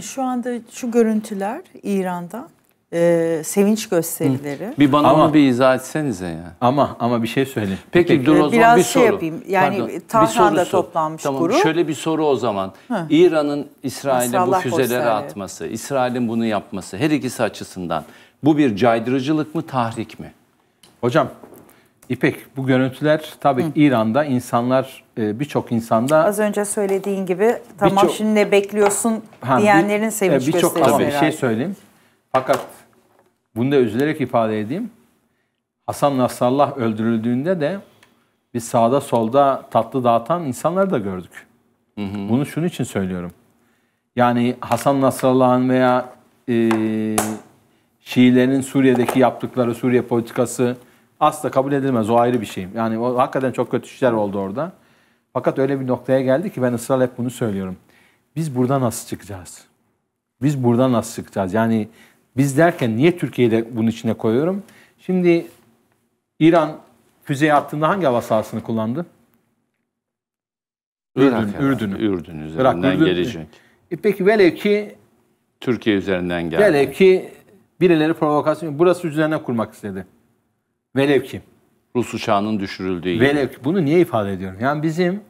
Şu anda şu görüntüler İran'da e, sevinç gösterileri. Bir bana Ama- bir izah etsenize ya. Ama ama bir şey söyle. Peki, dur o e, zaman biraz bir şey yapayım. Yani Bir Tahran'da toplanmış tamam, grup. Şöyle bir soru o zaman. İran'ın İsrail'e bu füzeleri atması, İsrail'in bunu yapması her ikisi açısından bu bir caydırıcılık mı tahrik mi? Hocam İpek bu görüntüler tabii Hı. İran'da insanlar e, birçok insanda az önce söylediğin gibi tamam çok, şimdi ne bekliyorsun ha, diyenlerin e, bir, sevinç bir çok gösterisi. şey söyleyeyim. Fakat bunu da üzülerek ifade edeyim. Hasan Nasrallah öldürüldüğünde de biz sağda solda tatlı dağıtan insanları da gördük. Hı hı. Bunu şunun için söylüyorum. Yani Hasan Nasrallah'ın veya e, Şiilerin Suriye'deki yaptıkları Suriye politikası, asla kabul edilmez. O ayrı bir şey. Yani o, hakikaten çok kötü işler oldu orada. Fakat öyle bir noktaya geldi ki ben ısrarla hep bunu söylüyorum. Biz buradan nasıl çıkacağız? Biz buradan nasıl çıkacağız? Yani biz derken niye Türkiye'yi de bunun içine koyuyorum? Şimdi İran füze attığında hangi hava sahasını kullandı? Irak Ürdün, Ürdün üzerinden Irak, Ürdün. gelecek. E peki velev ki Türkiye üzerinden geldi. Velev ki birileri provokasyon burası üzerine kurmak istedi. Velev ki. Rus uçağının düşürüldüğü gibi. Velev ki. Bunu niye ifade ediyorum? Yani bizim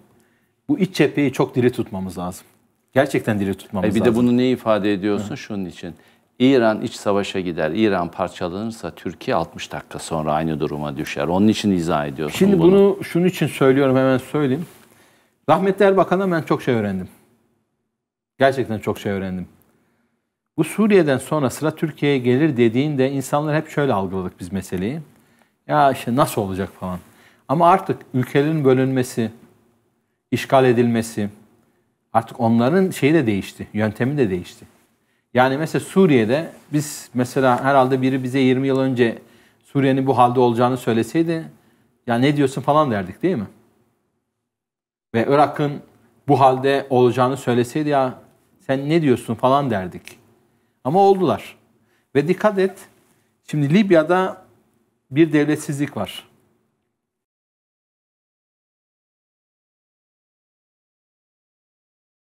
bu iç cepheyi çok diri tutmamız lazım. Gerçekten diri tutmamız e bir lazım. Bir de bunu niye ifade ediyorsun? Hı. Şunun için. İran iç savaşa gider. İran parçalanırsa Türkiye 60 dakika sonra aynı duruma düşer. Onun için izah ediyorsun Şimdi bunu. Şimdi bunu şunun için söylüyorum hemen söyleyeyim. Rahmetli Erbakan'dan ben çok şey öğrendim. Gerçekten çok şey öğrendim. Bu Suriye'den sonra sıra Türkiye'ye gelir dediğinde insanlar hep şöyle algıladık biz meseleyi. Ya işte nasıl olacak falan. Ama artık ülkelerin bölünmesi, işgal edilmesi, artık onların şeyi de değişti, yöntemi de değişti. Yani mesela Suriye'de biz mesela herhalde biri bize 20 yıl önce Suriye'nin bu halde olacağını söyleseydi ya ne diyorsun falan derdik değil mi? Ve Irak'ın bu halde olacağını söyleseydi ya sen ne diyorsun falan derdik. Ama oldular. Ve dikkat et şimdi Libya'da bir devletsizlik var.